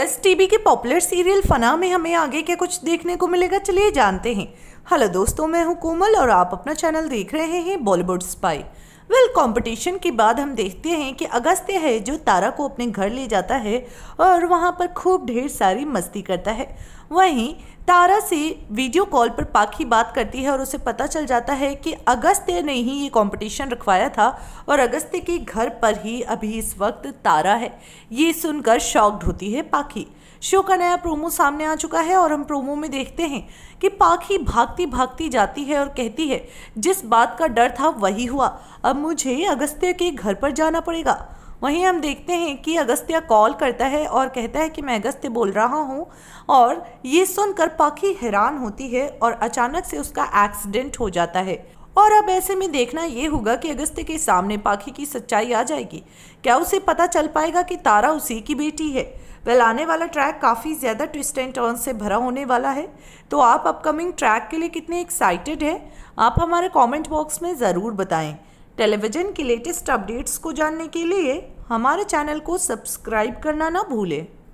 S TV के popular serial Fanaa में हमें आगे क्या कुछ देखने को मिलेगा चलिए जानते हैं हेलो दोस्तों मैं हूं कोमल और आप अपना चैनल देख रहे हैं Bollywood spy well well, competition के बाद हम देखते हैं कि अगस्त्य है जो तारा को अपने घर ले जाता है और वहाँ पर खूब ढेर सारी मस्ती करता है वहीं तारा से वीडियो कॉल पर पाखी बात करती है और उसे पता चल जाता है कि अगस्त्य ने ही ये कंपटीशन रखवाया था और अगस्त्य के घर पर ही अभी इस वक्त तारा है ये सुनकर शॉक्ड होती है पाखी शो का नया प्रोमो सामने आ चुका है और हम प्रोमो में देखते हैं कि पाखी भागती भागती जाती है और कहती है जिस बात का डर था वही हुआ अब मुझे अगस्त्य के घर पर जाना पड़ेगा वहीं हम देखते हैं कि अगस्त्य कॉल करता है और कहता है कि मैं अगस्त्य बोल रहा हूँ और ये सुनकर पाखी हैरान होती है और अचानक से उसका एक्सीडेंट हो जाता है और अब ऐसे में देखना ये होगा कि अगस्त्य के सामने पाखी की सच्चाई आ जाएगी क्या उसे पता चल पाएगा कि तारा उसी की बेटी है वेल आने वाला ट्रैक काफ़ी ज़्यादा ट्विस्ट एंड टर्न से भरा होने वाला है तो आप अपकमिंग ट्रैक के लिए कितने एक्साइटेड हैं आप हमारे कमेंट बॉक्स में ज़रूर बताएं टेलीविज़न की लेटेस्ट अपडेट्स को जानने के लिए हमारे चैनल को सब्सक्राइब करना ना भूलें